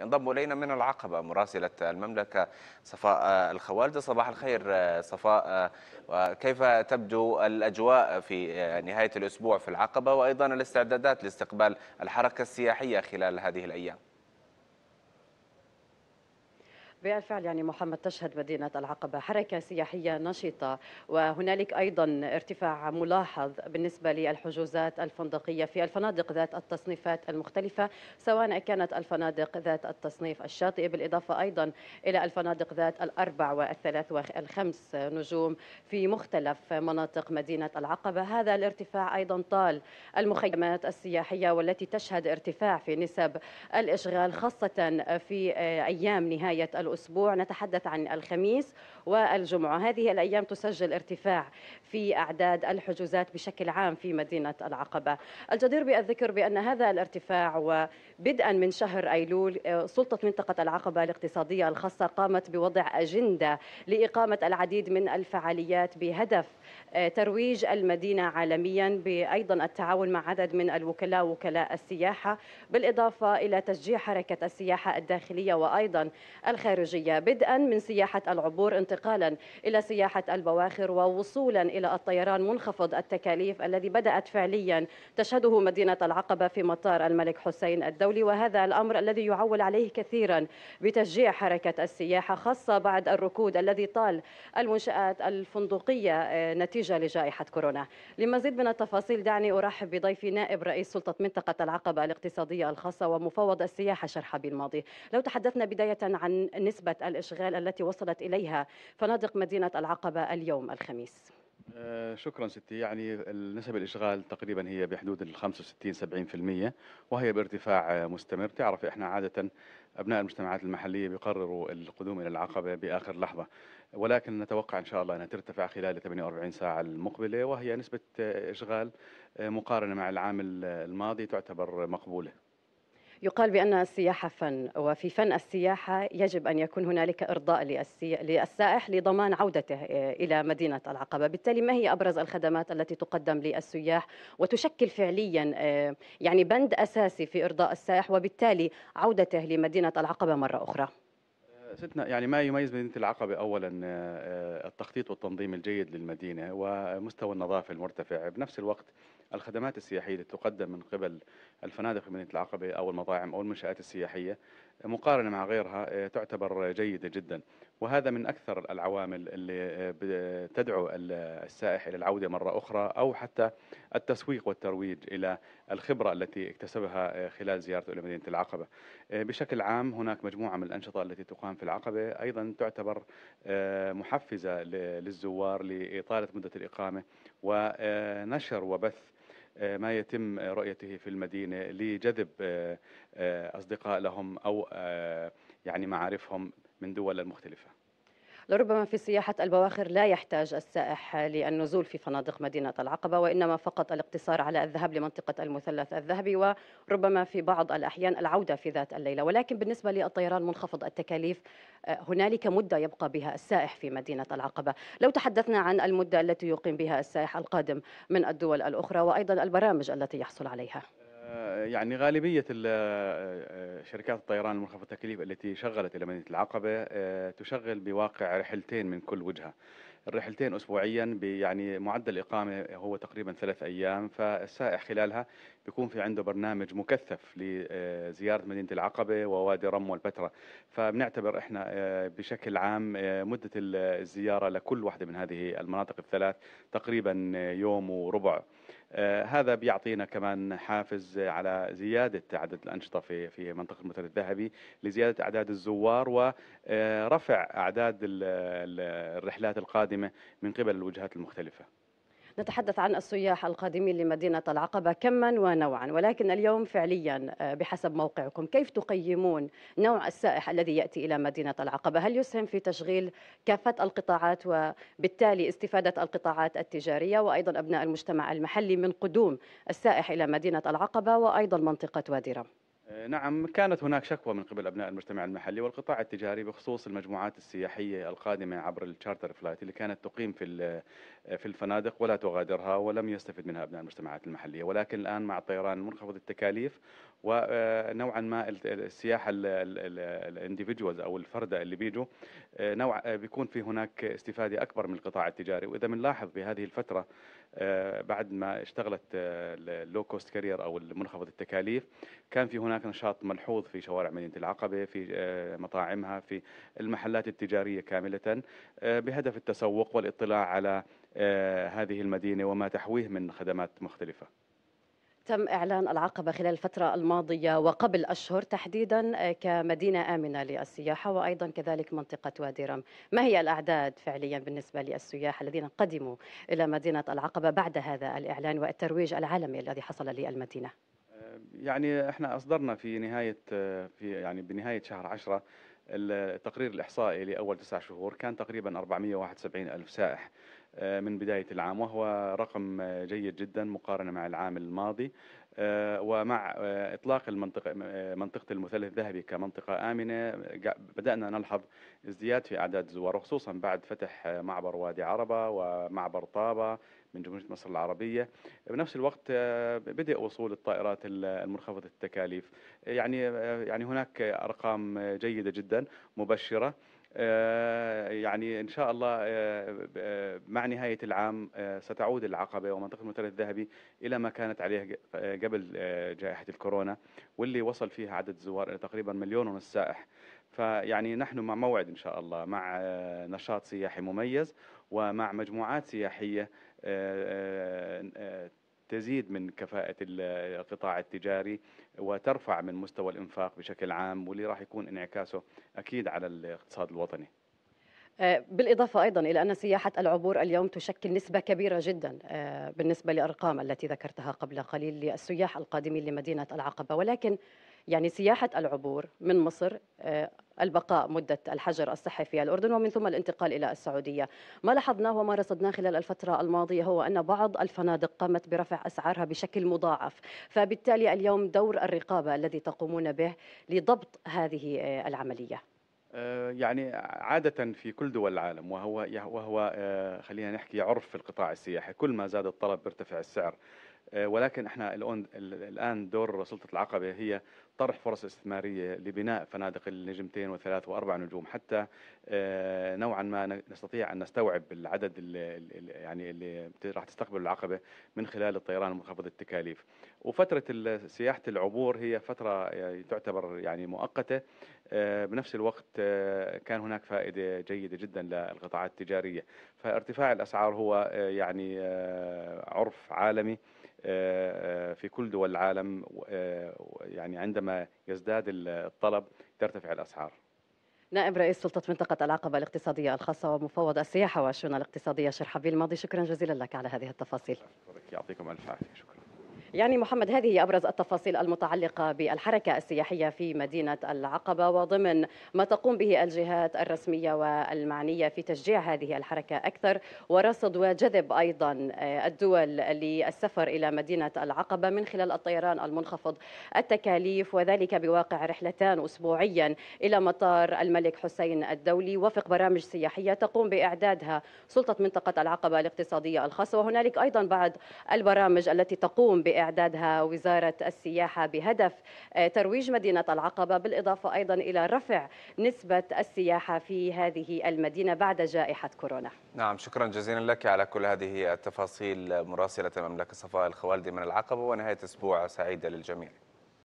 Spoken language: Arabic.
ينضم إلينا من العقبة مراسلة المملكة صفاء الخوالدة صباح الخير آه، صفاء آه، وكيف تبدو الأجواء في آه، نهاية الأسبوع في العقبة وأيضا الاستعدادات لاستقبال الحركة السياحية خلال هذه الأيام بالفعل يعني محمد تشهد مدينة العقبة حركة سياحية نشطة وهنالك أيضا ارتفاع ملاحظ بالنسبة للحجوزات الفندقية في الفنادق ذات التصنيفات المختلفة سواء كانت الفنادق ذات التصنيف الشاطئ بالإضافة أيضا إلى الفنادق ذات الأربع والثلاث والخمس نجوم في مختلف مناطق مدينة العقبة هذا الارتفاع أيضا طال المخيمات السياحية والتي تشهد ارتفاع في نسب الإشغال خاصة في أيام نهاية الوقت الأسبوع نتحدث عن الخميس والجمعة هذه الأيام تسجل ارتفاع في أعداد الحجوزات بشكل عام في مدينة العقبة الجدير بالذكر بأن هذا الارتفاع وبدءا من شهر أيلول آه، سلطة منطقة العقبة الاقتصادية الخاصة قامت بوضع أجندة لإقامة العديد من الفعاليات بهدف آه، ترويج المدينة عالميا بأيضا التعاون مع عدد من الوكلاء وكلاء السياحة بالإضافة إلى تشجيع حركة السياحة الداخلية وأيضا الخارجية الخارجية بدءا من سياحة العبور انتقالا إلى سياحة البواخر ووصولا إلى الطيران منخفض التكاليف الذي بدأت فعليا تشهده مدينة العقبة في مطار الملك حسين الدولي وهذا الأمر الذي يعول عليه كثيرا بتشجيع حركة السياحة خاصة بعد الركود الذي طال المنشآت الفندقية آه، نتيجة لجائحة كورونا لمزيد من التفاصيل دعني أرحب بضيفي نائب رئيس سلطة منطقة العقبة الاقتصادية الخاصة ومفوض السياحة شرحبيل الماضي لو تحدثنا بداية عن نسبة الإشغال التي وصلت إليها فنادق مدينة العقبة اليوم الخميس آه، شكرا ستي يعني نسب الاشغال تقريبا هي بحدود ال 65 70% وهي بارتفاع مستمر تعرف احنا عاده ابناء المجتمعات المحليه بيقرروا القدوم الى العقبه باخر لحظه ولكن نتوقع ان شاء الله انها ترتفع خلال 48 ساعه المقبله وهي نسبه اشغال آه، مقارنه مع العام الماضي تعتبر مقبوله يقال بأن السياحة فن وفي فن السياحة يجب أن يكون هنالك إرضاء للسائح لضمان عودته آه، إلى مدينة العقبة بالتالي ما هي أبرز الخدمات التي تقدم للسياح وتشكل فعليا آه، يعني بند أساسي في إرضاء السائح وبالتالي عودته لمدينة العقبة مرة أخرى آه، ستنا يعني ما يميز مدينة العقبة أولا التخطيط والتنظيم الجيد للمدينة ومستوى النظافة المرتفع بنفس الوقت الخدمات السياحية التي تقدم من قبل الفنادق في مدينة العقبة أو المطاعم أو المنشآت السياحية مقارنة مع غيرها آه، تعتبر جيدة جدا وهذا من أكثر العوامل اللي آه، تدعو السائح إلى العودة مرة أخرى أو حتى التسويق والترويج إلى الخبرة التي اكتسبها آه، خلال زيارته إلى مدينة العقبة بشكل عام هناك مجموعة من الأنشطة التي تقام في العقبة أيضا تعتبر محفزة للزوار لإطالة مدة الإقامة ونشر وبث ما يتم رؤيته في المدينة لجذب آه، آه، أصدقاء لهم أو آه، يعني معارفهم من دول مختلفة لربما في سياحة البواخر لا يحتاج السائح للنزول في فنادق مدينة العقبة وإنما فقط الاقتصار على الذهاب لمنطقة المثلث الذهبي وربما في بعض الأحيان العودة في ذات الليلة ولكن بالنسبة للطيران منخفض التكاليف آه، هنالك مدة يبقى بها السائح في مدينة العقبة لو تحدثنا عن المدة التي يقيم بها السائح القادم من الدول الأخرى وأيضا البرامج التي يحصل عليها يعني غالبية آه، آه، شركات الطيران المنخفض التكليف التي شغلت إلى مدينة العقبة آه، تشغل بواقع رحلتين من كل وجهة الرحلتين أسبوعيا يعني معدل الإقامة هو تقريبا ثلاث أيام فالسائح خلالها بيكون في عنده برنامج مكثف لزيارة مدينة العقبة ووادي رم والبتراء فبنعتبر إحنا بشكل عام مدة الزيارة لكل واحدة من هذه المناطق الثلاث تقريبا يوم وربع آه، هذا بيعطينا كمان حافز على زيادة عدد الأنشطة في في منطقة المثل الذهبي لزيادة أعداد الزوار ورفع آه، أعداد الرحلات القادمة من قبل الوجهات المختلفة نتحدث عن السياح القادمين لمدينة العقبة كما ونوعا ولكن اليوم فعليا آه، بحسب موقعكم كيف تقيمون نوع السائح الذي يأتي إلى مدينة العقبة هل يسهم في تشغيل كافة القطاعات وبالتالي استفادة القطاعات التجارية وأيضا أبناء المجتمع المحلي من قدوم السائح إلى مدينة العقبة وأيضا منطقة وادي رم نعم كانت هناك شكوى من قبل ابناء المجتمع المحلي والقطاع التجاري بخصوص المجموعات السياحيه القادمه عبر التشارتر فلايت اللي كانت تقيم في في الفنادق ولا تغادرها ولم يستفد منها ابناء المجتمعات المحليه ولكن الان مع الطيران منخفض التكاليف ونوعا ما السياحه الانديفيدوالز او الفرد اللي بيجوا آه، نوع بيكون في هناك استفاده اكبر من القطاع التجاري واذا بنلاحظ بهذه الفتره آه، بعد ما اشتغلت اللو كوست كارير او المنخفض التكاليف كان في هناك هناك نشاط ملحوظ في شوارع مدينة العقبة في آه، مطاعمها في المحلات التجارية كاملة آه، بهدف التسوق والاطلاع على آه، هذه المدينة وما تحويه من خدمات مختلفة تم إعلان العقبة خلال الفترة الماضية وقبل أشهر تحديدا كمدينة آمنة للسياحة وأيضا كذلك منطقة وادي رم ما هي الأعداد فعليا بالنسبة للسياح الذين قدموا إلى مدينة العقبة بعد هذا الإعلان والترويج العالمي الذي حصل للمدينة يعني احنا اصدرنا في نهايه في يعني بنهايه شهر 10 التقرير الاحصائي لاول تسع شهور كان تقريبا 471 الف سائح آه، من بدايه العام وهو رقم جيد جدا مقارنه مع العام الماضي آه، ومع آه، اطلاق المنطقه منطقه المثلث الذهبي كمنطقه امنه بدانا نلحظ ازدياد في اعداد الزوار وخصوصا بعد فتح معبر وادي عربه ومعبر طابه من جمهورية مصر العربية بنفس الوقت آه، بدأ وصول الطائرات المنخفضة التكاليف يعني آه، يعني هناك أرقام جيدة جدا مبشرة آه، يعني ان شاء الله مع نهايه العام ستعود العقبه ومنطقه المثلث الذهبي الى ما كانت عليه قبل جائحه الكورونا واللي وصل فيها عدد الزوار الى تقريبا مليون ونصف سائح فيعني نحن مع موعد ان شاء الله مع نشاط سياحي مميز ومع مجموعات سياحيه آه، آه، آه، تزيد من كفاءة القطاع التجاري وترفع من مستوى الإنفاق بشكل عام واللي راح يكون انعكاسه أكيد على الاقتصاد الوطني بالإضافة أيضا إلى أن سياحة العبور اليوم تشكل نسبة كبيرة جدا بالنسبة لأرقام التي ذكرتها قبل قليل للسياح القادمين لمدينة العقبة ولكن يعني سياحة العبور من مصر البقاء مدة الحجر الصحي في الأردن ومن ثم الانتقال إلى السعودية ما لاحظناه وما رصدناه خلال الفترة الماضية هو أن بعض الفنادق قامت برفع أسعارها بشكل مضاعف فبالتالي اليوم دور الرقابة الذي تقومون به لضبط هذه آه، العملية آه، يعني عادة في كل دول العالم وهو وهو آه، خلينا نحكي عرف في القطاع السياحي كل ما زاد الطلب ارتفع السعر آه، ولكن احنا الان دور سلطه العقبه هي طرح فرص استثماريه لبناء فنادق النجمتين وثلاث واربع نجوم حتى آه، نوعا ما نستطيع ان نستوعب العدد اللي يعني اللي راح تستقبل العقبه من خلال الطيران منخفض التكاليف وفتره سياحه العبور هي فتره يعني تعتبر يعني مؤقته آه، بنفس الوقت كان هناك فائده جيده جدا للقطاعات التجاريه فارتفاع الاسعار هو يعني عرف عالمي آه، آه، في كل دول العالم آه، يعني عندما يزداد الطلب ترتفع الأسعار نائب رئيس سلطة منطقة العقبة الاقتصادية الخاصة ومفوض السياحة والشؤون الاقتصادية شير حبيب الماضي شكرا جزيلا لك على هذه التفاصيل يعطيكم ألف عافية شكرا يعني محمد هذه أبرز التفاصيل المتعلقة بالحركة السياحية في مدينة العقبة وضمن ما تقوم به الجهات الرسمية والمعنية في تشجيع هذه الحركة أكثر ورصد وجذب أيضا آه، الدول للسفر إلى مدينة العقبة من خلال الطيران المنخفض التكاليف وذلك بواقع رحلتان أسبوعيا إلى مطار الملك حسين الدولي وفق برامج سياحية تقوم بإعدادها سلطة منطقة العقبة الاقتصادية الخاصة وهنالك أيضا بعض البرامج التي تقوم بإعدادها باعدادها وزارة السياحة بهدف آه، ترويج مدينة العقبة بالإضافة أيضا إلى رفع نسبة السياحة في هذه المدينة بعد جائحة كورونا نعم شكرا جزيلا لك على كل هذه التفاصيل مراسلة المملكة صفاء الخوالدي من العقبة ونهاية أسبوع سعيدة للجميع